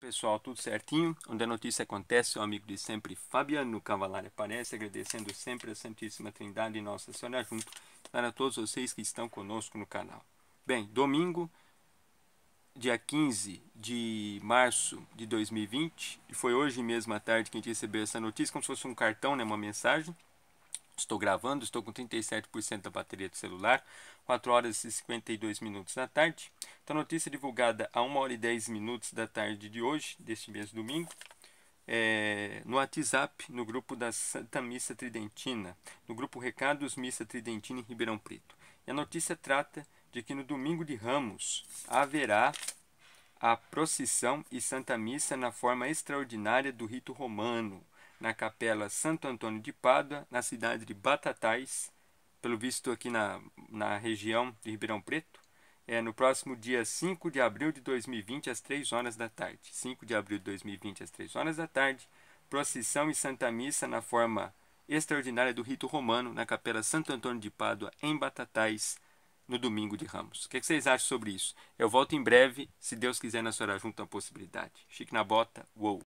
Pessoal, tudo certinho? Onde a notícia acontece, o amigo de sempre, Fabiano Cavalari aparece, agradecendo sempre a Santíssima Trindade e Nossa Senhora junto para todos vocês que estão conosco no canal. Bem, domingo, dia 15 de março de 2020, e foi hoje mesmo à tarde que a gente recebeu essa notícia, como se fosse um cartão, né, uma mensagem, Estou gravando, estou com 37% da bateria do celular, 4 horas e 52 minutos da tarde. Então, notícia divulgada a 1 hora e 10 minutos da tarde de hoje, deste mês domingo, é, no WhatsApp, no grupo da Santa Missa Tridentina, no grupo Recados Missa Tridentina em Ribeirão Preto. E a notícia trata de que no domingo de Ramos haverá a procissão e Santa Missa na forma extraordinária do rito romano na Capela Santo Antônio de Pádua, na cidade de Batatais, pelo visto aqui na, na região de Ribeirão Preto, é no próximo dia 5 de abril de 2020, às 3 horas da tarde. 5 de abril de 2020, às 3 horas da tarde, procissão e Santa Missa na forma extraordinária do rito romano, na Capela Santo Antônio de Pádua, em Batatais, no domingo de Ramos. O que, é vocês acham sobre isso? Eu volto em breve, se Deus quiser, na senhora junto a possibilidade. Chique na bota, uou!